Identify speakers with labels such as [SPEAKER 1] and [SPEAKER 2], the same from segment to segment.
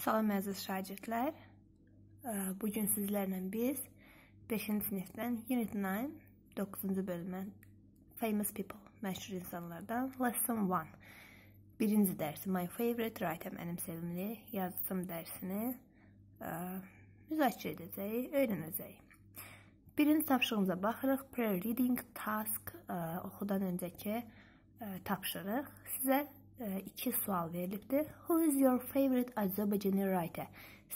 [SPEAKER 1] Salam əziz şagirdlər. Bu gün sizlərlə biz 5-ci sinifdən Unit 9, 9-cu bölmə Famous People, məşhur insanlardan Lesson 1. Birinci dərsi My Favorite Writer, mənim sevimli yazıcım dərsini müzakirə edəcəyik, öyrənəcəyik. Birinci tapşırığımıza baxırıq. Pre-reading task ə, oxudan öncəki ə, tapşırıq. Sizə iki sual verilibdir. Who is your favorite Azərbaycani writer?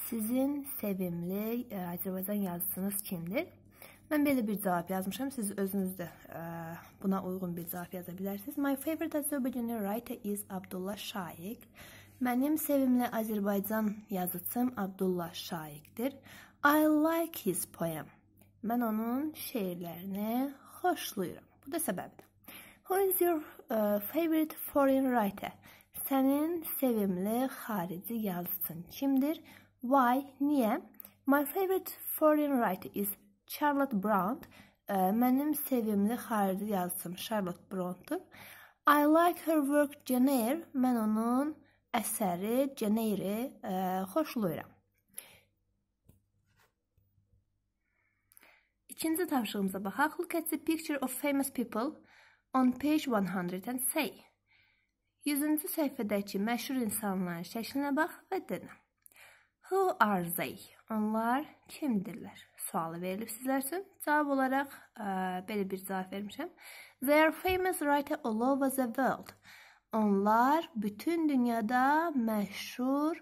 [SPEAKER 1] Sizin sevimli e, Azərbaycan yazıçınız kimdir? Mən belə bir cavab yazmışam. Siz özünüz də e, buna uyğun bir cavab yaza bilərsiniz. My favorite Azərbaycani writer is Abdullah Şaiq. Mənim sevimli Azərbaycan yazıçım Abdullah Şaiqdir. I like his poem. Mən onun şeirlərini xoşlayıram. Bu da səbəbdir. Who is your uh, favorite foreign writer? Sənin sevimli xarici yazıçın kimdir? Why? Niyə? My favorite foreign writer is Charlotte Brand. Uh, mənim sevimli xarici yazıçım Charlotte Brandtır. I like her work Jenner. Mən onun əsəri Jenner-i uh, xoşlayıram. İkinci tapşırığımıza baxaq. Look at the picture of famous people. On page 103 100-cü səhifədəki məşhur insanların şəklinə bax və dinə. Who are they? Onlar kimdirlər? Sualı verilib sizlər üçün. Cavab olaraq ə, e, belə bir cavab vermişəm. They are famous writer all over the world. Onlar bütün dünyada məşhur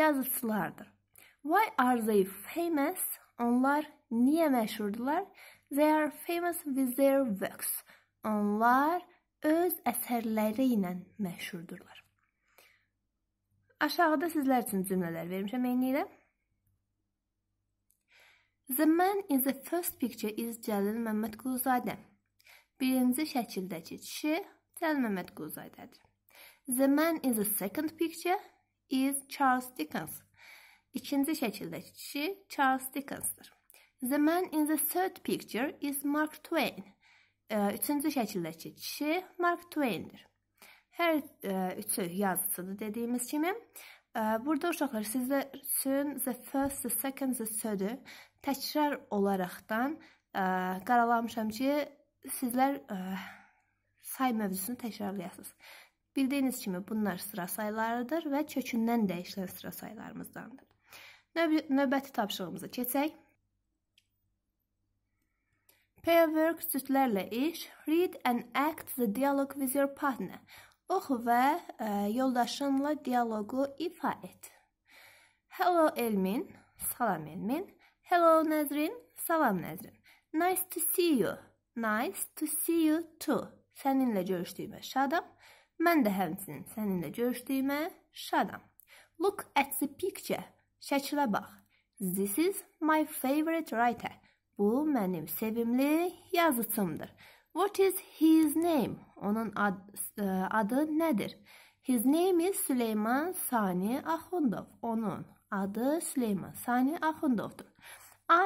[SPEAKER 1] yazıçılardır. Why are they famous? Onlar niyə məşhurdular? They are famous with their works. Onlar öz əsərləri ilə məşhurdurlar. Aşağıda sizlər üçün cümlələr vermişəm eynilə. The man in the first picture is Cəlil Məmmədquluzadə. Birinci şəkildəki kişi Cəlil Məmmədquluzadədir. The man in the second picture is Charles Dickens. İkinci şəkildəki kişi Charles Dickensdir. The man in the third picture is Mark Twain. E, üçüncü şəkildəki kişi Mark Twain'dir. Hər e, üçü yazıçıdır dediyimiz kimi. E, burada uşaqlar sizlər üçün the first, the second, the third-ü təkrar olaraqdan qaralamışam ki, sizlər say mövzusunu təkrarlayasınız. Bildiyiniz kimi bunlar sıra saylarıdır və kökündən dəyişilən sıra saylarımızdandır. Növbəti tapşırığımıza keçək. Pairwork sütlərlə iş, read and act the dialogue with your partner. Oxu və ə, e, yoldaşınla dialoqu ifa et. Hello Elmin, salam Elmin. Hello Nəzrin, salam Nəzrin. Nice to see you. Nice to see you too. Səninlə görüşdüyümə şadam. Mən də həmçinin səninlə görüşdüyümə şadam. Look at the picture. Şəklə bax. This is my favorite writer. Bu mənim sevimli yazıçımdır. What is his name? Onun ad, e, adı nədir? His name is Süleyman Sani Axundov. Onun adı Süleyman Sani Axundovdur.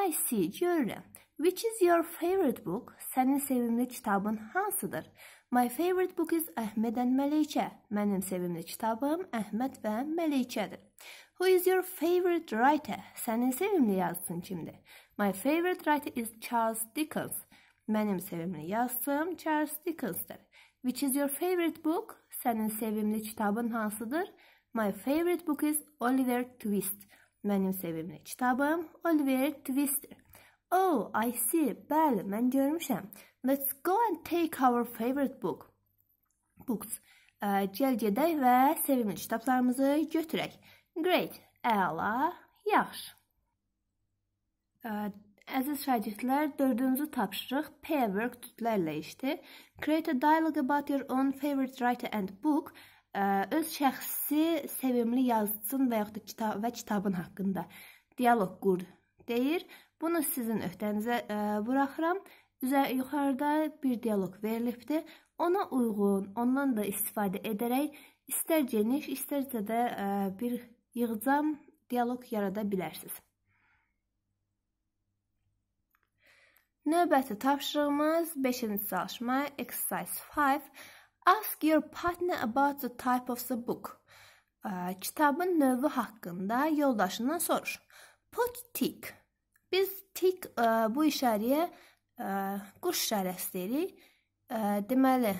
[SPEAKER 1] I see, görürəm. Which is your favorite book? Sənin sevimli kitabın hansıdır? My favorite book is Əhməd and Məlikə. Mənim sevimli kitabım Əhməd və Məlikədir. Who is your favorite writer? Sənin sevimli yazıçın kimdir? My favorite writer is Charles Dickens. Mənim sevimli yazıçım Charles Dickensdir. Which is your favorite book? Sənin sevimli kitabın hansıdır? My favorite book is Oliver Twist. Mənim sevimli kitabım Oliver Twistdir. Oh, I see. Bəli, mən görmüşəm. Let's go and take our favorite book. Books. Gəl gedək və sevimli kitablarımızı götürək. Great, əla, yaxşı. Əziz şagirdlər, dördüncü tapşırıq P workbooklərlə işdir. Create a dialogue about your own favorite writer and book. Öz şəxsi sevimli yazıcın və yaxud da kitab və kitabın haqqında dialoq qur deyir. Bunu sizin öhdənizə buraxıram. Üzə yuxarıda bir dialoq verilibdir. Ona uyğun, ondan da istifadə edərək istər geniş, istərsə də bir yığcam dialoq yarada bilərsiniz. Növbəti tapşırığımız 5-ci çalışma exercise 5. Ask your partner about the type of the book. Ə, kitabın növü haqqında yoldaşından soruş. Put tick. Biz tick ə, bu işarəyə ə, quş işarəsi deyirik. Ə, deməli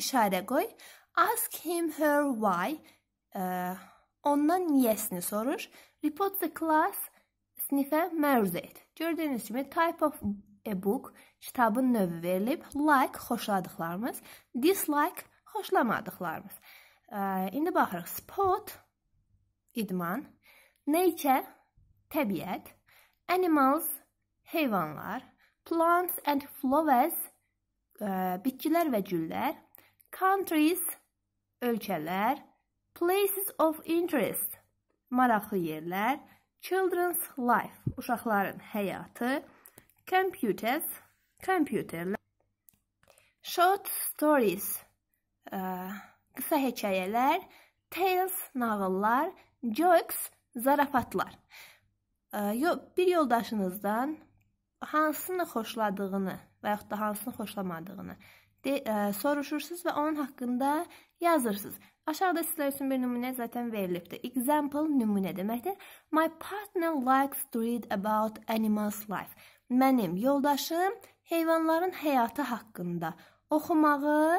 [SPEAKER 1] işarə qoy. Ask him her why. Ə, Ondan niyəsini soruş. Report the class sinifə məruz et. Gördüyünüz kimi type of a book kitabın növü verilib. Like xoşladıqlarımız, dislike xoşlamadıqlarımız. Ə, indi baxırıq. Sport idman, nature təbiət, animals heyvanlar, plants and flowers ə, bitkilər və güllər, countries ölkələr, Places of interest. Maraqlı yerlər. Children's life. Uşaqların həyatı. Computers. Kompüterlər. Short stories. Ə, e, qısa hekayələr. Tales nağıllar. Jokes zarafatlar. Ə, e, yo, bir yoldaşınızdan hansını xoşladığını və yaxud da hansını xoşlamadığını de, ə, e, soruşursunuz və onun haqqında yazırsınız. Aşağıda sizlər üçün bir nümunə zaten verilibdir. Example nümunə deməkdir. My partner likes to read about animals life. Mənim yoldaşım heyvanların həyatı haqqında oxumağı ə,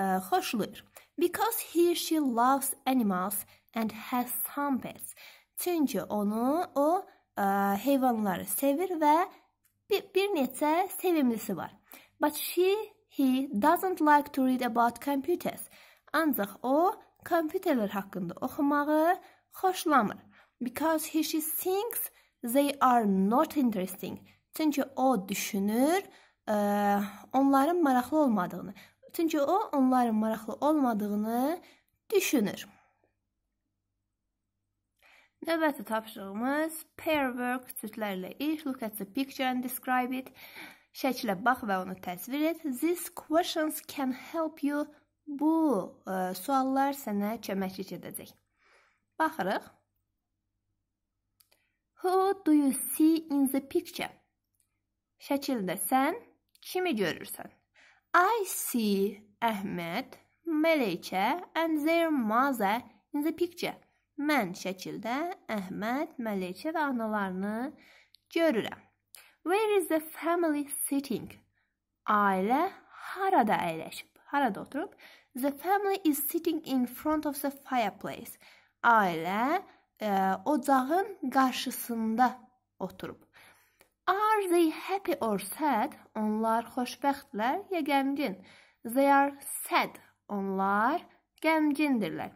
[SPEAKER 1] e, xoşlayır. Because he she loves animals and has some pets. Çünki onu o ə, e, heyvanları sevir və bir, bir neçə sevimlisi var. But she he doesn't like to read about computers. Ancaq o kompüterlər haqqında oxumağı xoşlamır. Because he she thinks they are not interesting. Çünki o düşünür, ə, e, onların maraqlı olmadığını. Çünki o onların maraqlı olmadığını düşünür. Növbəti tapşırığımız pair work cütlərlə iş, look at the picture and describe it. Şəklə bax və onu təsvir et. These questions can help you Bu ə, e, suallar sənə köməklik edəcək. Baxırıq. Who do you see in the picture? Şəkildə sən kimi görürsən? I see Əhməd, Məleykə and their mother in the picture. Mən şəkildə Əhməd, Məleykə və analarını görürəm. Where is the family sitting? Ailə harada əyləşib? harada oturub? The family is sitting in front of the fireplace. Ailə e, ocağın qarşısında oturub. Are they happy or sad? Onlar xoşbəxtlər ya qəmgin? They are sad. Onlar qəmgindirlər.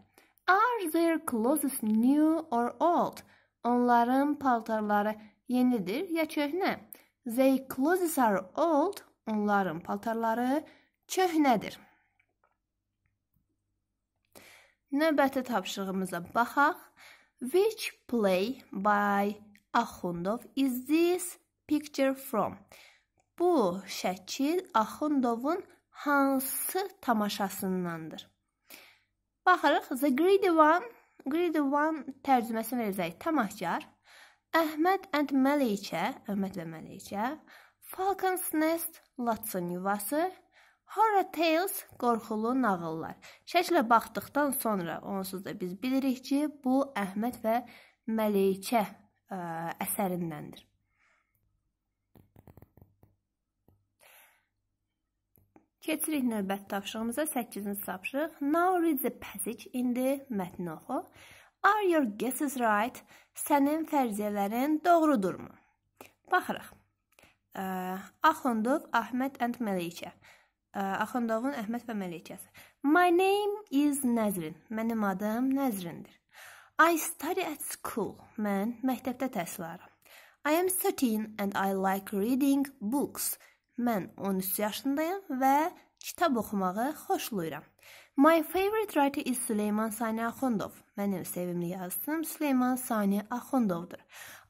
[SPEAKER 1] Are their clothes new or old? Onların paltarları yenidir ya köhnə? Their clothes are old. Onların paltarları Köhnədir. Növbəti tapşırığımıza baxaq. Which play by Axundov is this picture from? Bu şəkil Axundovun hansı tamaşasındandır? Baxırıq, The Greedy One, Greedy One tərcüməsini verəcək tamahkar. Əhməd and Məleykə, Əhməd və Məleykə, Falcon's Nest, Latson yuvası, Horror Tales qorxulu nağıllar. Şəklə baxdıqdan sonra onsuz da biz bilirik ki, bu Əhməd və Məleykə ə, e, əsərindəndir. Keçirik növbəti tapşırığımıza. 8-ci tapşırıq. Now read the passage in the mətni oxu. Are your guesses right? Sənin fərziyyələrin doğrudurmu? Baxırıq. Ə, e, Axundov Əhməd and Məleykə. Axundovun Əhməd və Məlikəsi. My name is Nəzrin. Mənim adım Nəzrindir. I study at school. Mən məktəbdə təhsil alıram. I am 13 and I like reading books. Mən 13 yaşındayam və kitab oxumağı xoşlayıram. My favorite writer is Süleyman Sani Axundov. Mənim sevimli yazıçım Süleyman Sani Axundovdur.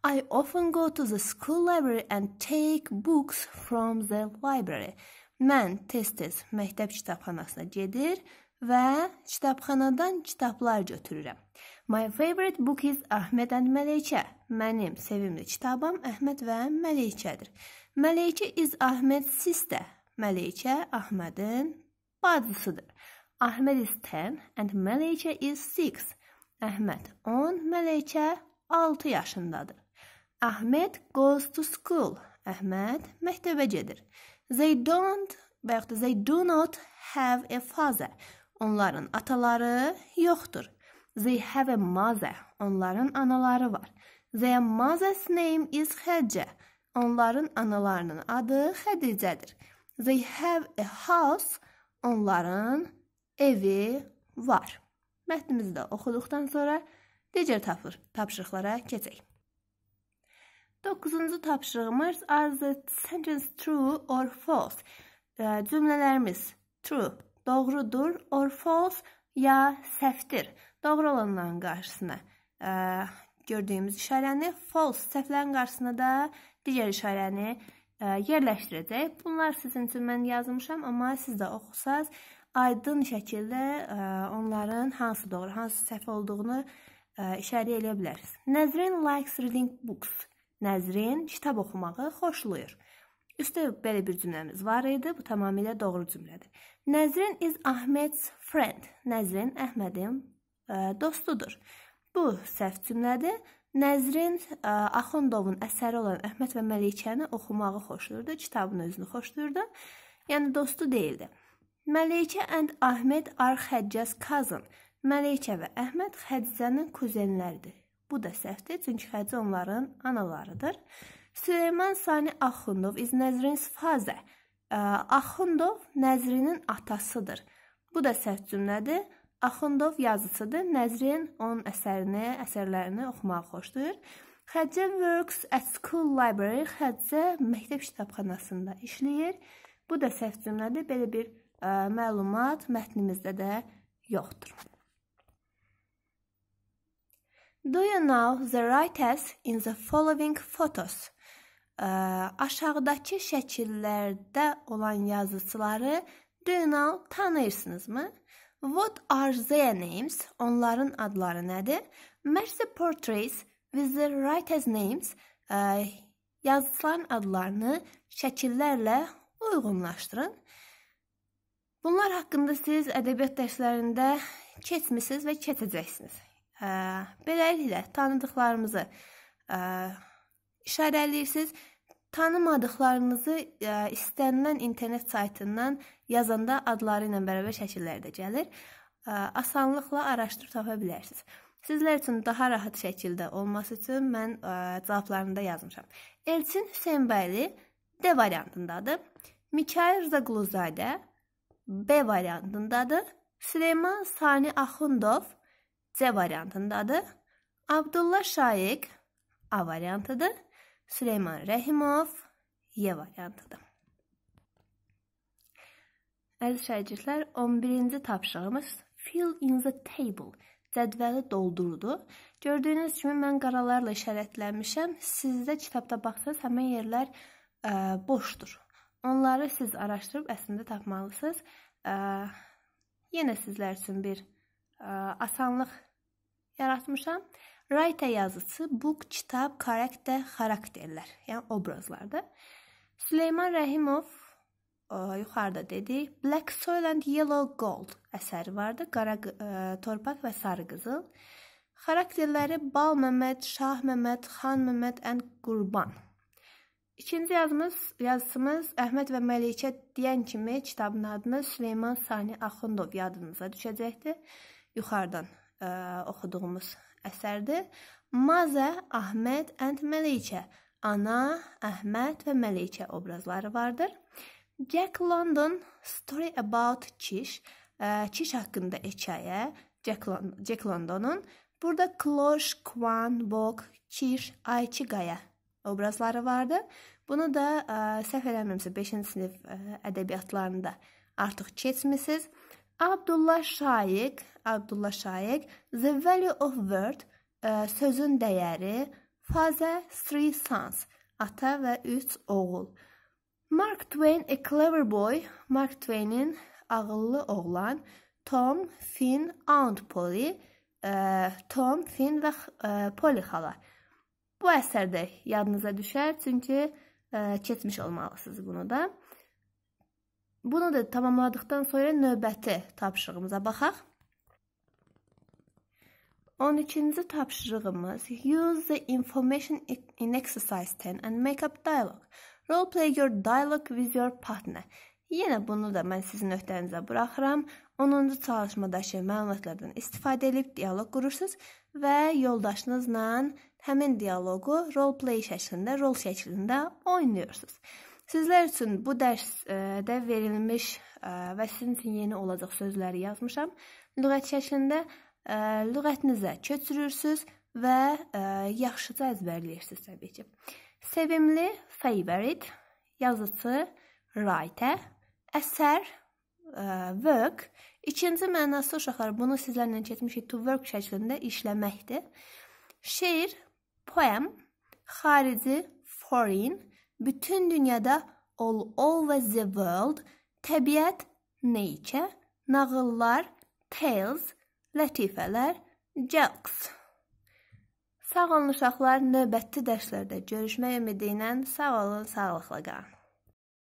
[SPEAKER 1] I often go to the school library and take books from the library. Mən tez-tez məktəb kitabxanasına gedir və kitabxanadan kitablar götürürəm. My favorite book is Əhməd and Mələykə. Mənim sevimli kitabım Əhməd və Mələykədir. Mələykə is Əhməd sister. Mələykə Əhmədin bacısıdır. Əhməd is 10 and Mələykə is 6. Əhməd 10, Mələykə 6 yaşındadır. Əhməd goes to school. Əhməd məktəbə gedir. They don't və yaxud da they do not have a father. Onların ataları yoxdur. They have a mother. Onların anaları var. Their mother's name is Həcə. Onların analarının adı Xədicədir. They have a house. Onların evi var. Mətnimizi də oxuduqdan sonra digər tapır, tapşırıqlara keçək. 9-cu tapşırığımız are the sentence true or false? Cümlələrimiz true, doğrudur, or false ya səhvdir. Doğru olanların qarşısına ə, gördüyümüz işarəni, false səhvlərin qarşısına da digər işarəni ə, yerləşdirəcək. Bunlar sizin üçün mən yazmışam, amma siz də oxusaz aydın şəkildə ə, onların hansı doğru, hansı səhv olduğunu ə, işarə edə bilərsiniz. Nəzrin likes reading books. Nəzrin kitab oxumağı xoşlayır. Üstə belə bir cümləmiz var idi. Bu tamamilə doğru cümlədir. Nəzrin is Ahmed's friend. Nəzrin Əhmədin ə, e, dostudur. Bu səhv cümlədir. Nəzrin ə, e, Axundovun əsəri olan Əhməd və Məlikəni oxumağı xoşlayırdı, kitabın özünü xoşlayırdı. Yəni dostu deyildi. Məlikə and Ahmed are Həccəz cousin. Məlikə və Əhməd Həccəzin kuzenləridir. Bu da səhvdir, çünki Xəcə onların analarıdır. Süleyman Sani Axundov is Nəzrin Sfazə. Axundov Nəzrinin atasıdır. Bu da səhv cümlədir. Axundov yazıçıdır. Nəzrin onun əsərini, əsərlərini oxumağı xoşlayır. Xəcə works at school library. Xəcə məktəb kitabxanasında işləyir. Bu da səhv cümlədir. Belə bir ə, məlumat mətnimizdə də yoxdur. Do you know the writers in the following photos? Ə, aşağıdakı şəkillərdə olan yazıçıları do you know tanıyırsınızmı? What are their names? Onların adları nədir? Match the portraits with the writers' names. Ə, yazıçıların adlarını şəkillərlə uyğunlaşdırın. Bunlar haqqında siz ədəbiyyat dərslərində keçmisiniz və keçəcəksiniz. Ə, hə, beləliklə tanıdıqlarımızı ə, hə, işarələyirsiniz. Tanımadıqlarınızı ə, e, istənilən internet saytından yazanda adları ilə bərabər şəkilləri də gəlir. Ə, hə, asanlıqla araşdırıb tapa bilərsiniz. Sizlər üçün daha rahat şəkildə olması üçün mən ə, e, cavablarını da yazmışam. Elçin Hüseynbəyli D variantındadır. Mikayıl Rza Quluzadə B variantındadır. Süleyman Sani Axundov C variantındadır. Abdullah Şaiq A variantıdır. Süleyman Rəhimov Y variantıdır. Əziz şagirdlər, 11-ci tapşırığımız fill in the table cədvəli doldurdu. Gördüyünüz kimi mən qaralarla işarətlənmişəm. Sizdə kitabda baxsaz həmin yerlər ə, boşdur. Onları siz araşdırıb əslində tapmalısınız. Ə, yenə sizlər üçün bir asanlıq yaratmışam. Writer yazısı book, kitab, karakter, xarakterlər, yəni obrazlardır. Süleyman Rəhimov ə, e, yuxarıda dedik, Black Soil and Yellow Gold əsəri vardı. Qara ə, e, torpaq və sarı qızıl. Xarakterləri Bal Məmməd, Şah Məmməd, Xan Məmməd and Qurban. İkinci yazımız, yazısımız Əhməd və Məlikə deyən kimi kitabın adını Süleyman Sani Axundov yadınıza düşəcəkdir yuxarıdan ə, e, oxuduğumuz əsərdir. Mazə, Əhməd and Məlikə. Ana, Əhməd və Məlikə obrazları vardır. Jack London Story about Kiş, ə, Kiş haqqında hekayə Jack, Lon Jack London'un burada Kloş, Kwan, Bok, Kiş, Ayçi Qaya obrazları vardı. Bunu da ə, e, səhv eləmirəmsə 5-ci sinif ə, e, ədəbiyyatlarında artıq keçmisiniz. Abdullah Şaiq, Abdullah Şaiq The Value of Word ə, e, sözün dəyəri, Father Three Sons, ata və 3 oğul. Mark Twain A Clever Boy, Mark Twainin ağıllı oğlan, Tom, Finn, Aunt Polly, ə, e, Tom, Finn və ə, e, Polly xala. Bu əsərdə yadınıza düşər, çünki ə, keçmiş olmalısınız bunu da. Bunu da tamamladıqdan sonra növbəti tapşırığımıza baxaq. 13-cü tapşırığımız use the information in exercise 10 and make up dialogue. Role play your dialogue with your partner. Yenə bunu da mən sizin öhdənizə buraxıram. 10-cu çalışmadakı məlumatlardan istifadə edib dialoq qurursunuz və yoldaşınızla həmin dialoqu role play şəklində, rol şəklində oynayırsınız. Sizlər üçün bu dərsdə e, verilmiş e, və sizin üçün yeni olacaq sözləri yazmışam. Lüğət şəklində e, lüğətinizə köçürürsüz və yaxşıca əzbərləyirsiniz təbii ki. Sevimli favorite, yazıcı writer, əsər work. İkinci mənası uşaqlar bunu sizlərlə keçmişik to work şəklində işləməkdir. Şeir, poem, xarici, foreign bütün dünyada all over the world, təbiət, nature, nağıllar, tales, lətifələr, jokes. Sağ olun uşaqlar, növbəti dərslərdə görüşmək ümidi ilə sağ olun, sağlıqla qalın.